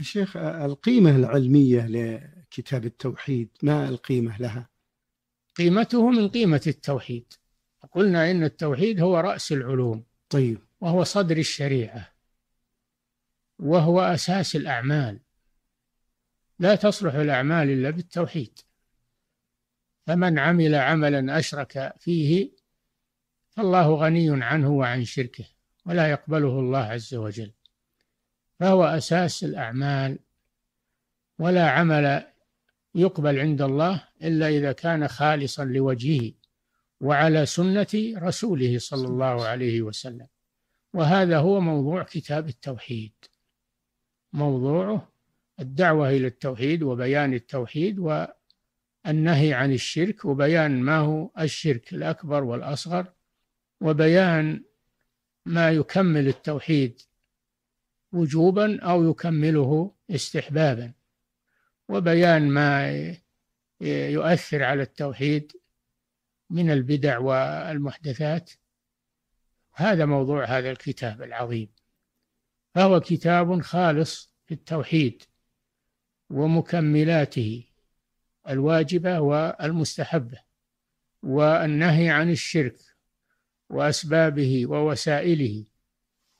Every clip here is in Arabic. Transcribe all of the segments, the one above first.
الشيخ القيمة العلمية لكتاب التوحيد ما القيمة لها قيمته من قيمة التوحيد قلنا إن التوحيد هو رأس العلوم طيب وهو صدر الشريعة وهو أساس الأعمال لا تصلح الأعمال إلا بالتوحيد فمن عمل عملا أشرك فيه فالله غني عنه وعن شركه ولا يقبله الله عز وجل فهو أساس الأعمال ولا عمل يقبل عند الله إلا إذا كان خالصا لوجهه وعلى سنة رسوله صلى الله عليه وسلم وهذا هو موضوع كتاب التوحيد موضوعه الدعوة إلى التوحيد وبيان التوحيد والنهي عن الشرك وبيان ما هو الشرك الأكبر والأصغر وبيان ما يكمل التوحيد وجوبا أو يكمله استحبابا وبيان ما يؤثر على التوحيد من البدع والمحدثات هذا موضوع هذا الكتاب العظيم فهو كتاب خالص في التوحيد ومكملاته الواجبة والمستحبة والنهي عن الشرك وأسبابه ووسائله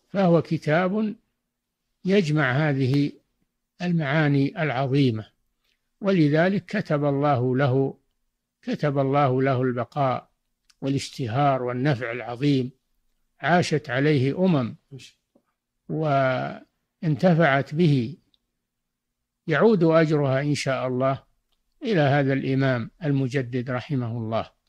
فهو كتاب يجمع هذه المعاني العظيمة ولذلك كتب الله له كتب الله له البقاء والاشتهار والنفع العظيم عاشت عليه أمم وانتفعت به يعود أجرها إن شاء الله إلى هذا الإمام المجدد رحمه الله